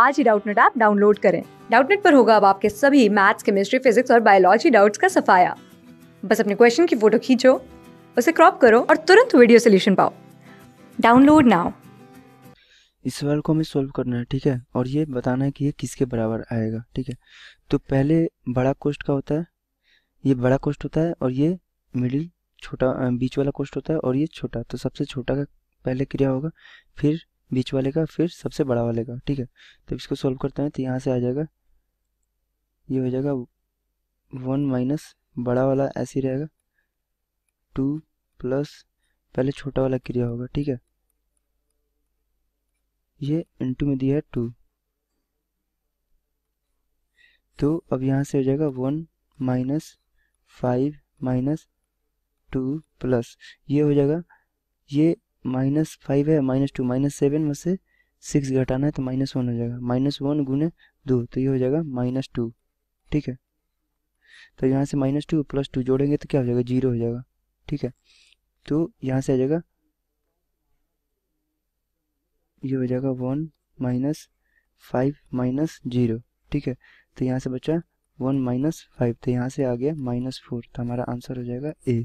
आज ही Doubtnut app download करें डाउटनेट पर होगा अब आपके सभी मैथ्स केमिस्ट्री फिजिक्स और बायोलॉजी डाउट्स का सफाया बस अपने क्वेश्चन की फोटो खींचो उसे क्रॉप करो और तुरंत वीडियो सोल्यूशन पाओ डाउनलोड नाउ इस सवाल को हमें सॉल्व करना है ठीक है और ये बताना है कि ये किसके बराबर आएगा ठीक है तो पहले बड़ा कोष्ट का होता है ये बड़ा कोष्ट होता है और ये मिडिल छोटा बीच वाला कोष्ट होता है और ये छोटा तो सबसे छोटा का पहले क्रिया होगा फिर बीच वाले का फिर सबसे बड़ा वाले का ठीक है तो इसको सॉल्व करते हैं तो यहाँ से आ जाएगा ये हो जाएगा वन माइनस बड़ा वाला ऐसे ही रहेगा टू प्लस पहले छोटा वाला क्रिया होगा ठीक है ये इंटू में दिया है टू तो अब यहाँ से हो जाएगा one minus five minus two plus ये हो जाएगा ये माइनस फाइव है माइनस टू माइनस सेवन में से सिक्स घटाना है तो माइनस वन हो जाएगा माइनस वन गुने दो तो ये हो जाएगा माइनस टू ठीक है तो यहाँ से माइनस टू प्लस टू जोड़ेंगे तो क्या हो जाएगा जीरो हो जाएगा ठीक है तो यहाँ से आ जाएगा ये हो जाएगा one minus five minus zero ठीक है तो यहाँ से बचा वन माइनस फाइव तो यहाँ से आ गया माइनस फोर तो हमारा आंसर हो जाएगा ए